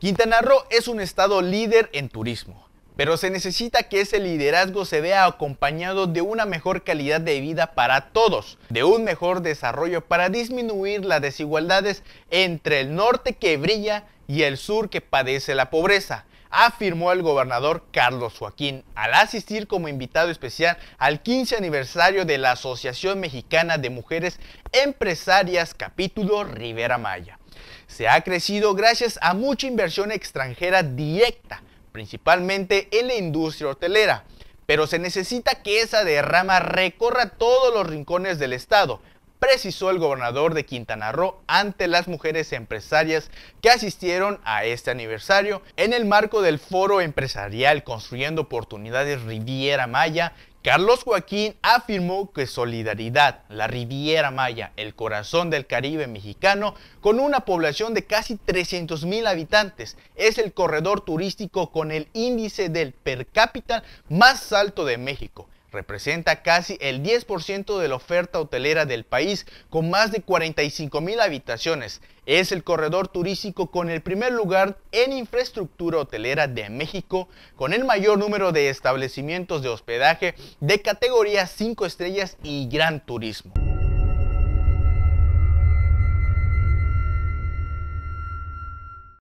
Quintana Roo es un estado líder en turismo, pero se necesita que ese liderazgo se vea acompañado de una mejor calidad de vida para todos, de un mejor desarrollo para disminuir las desigualdades entre el norte que brilla y el sur que padece la pobreza, afirmó el gobernador Carlos Joaquín al asistir como invitado especial al 15 aniversario de la Asociación Mexicana de Mujeres Empresarias capítulo Rivera Maya. Se ha crecido gracias a mucha inversión extranjera directa, principalmente en la industria hotelera, pero se necesita que esa derrama recorra todos los rincones del estado precisó el gobernador de Quintana Roo ante las mujeres empresarias que asistieron a este aniversario en el marco del foro empresarial Construyendo Oportunidades Riviera Maya. Carlos Joaquín afirmó que Solidaridad, la Riviera Maya, el corazón del Caribe mexicano, con una población de casi 300 mil habitantes, es el corredor turístico con el índice del per cápita más alto de México Representa casi el 10% de la oferta hotelera del país, con más de 45 mil habitaciones. Es el corredor turístico con el primer lugar en infraestructura hotelera de México, con el mayor número de establecimientos de hospedaje de categoría 5 estrellas y gran turismo.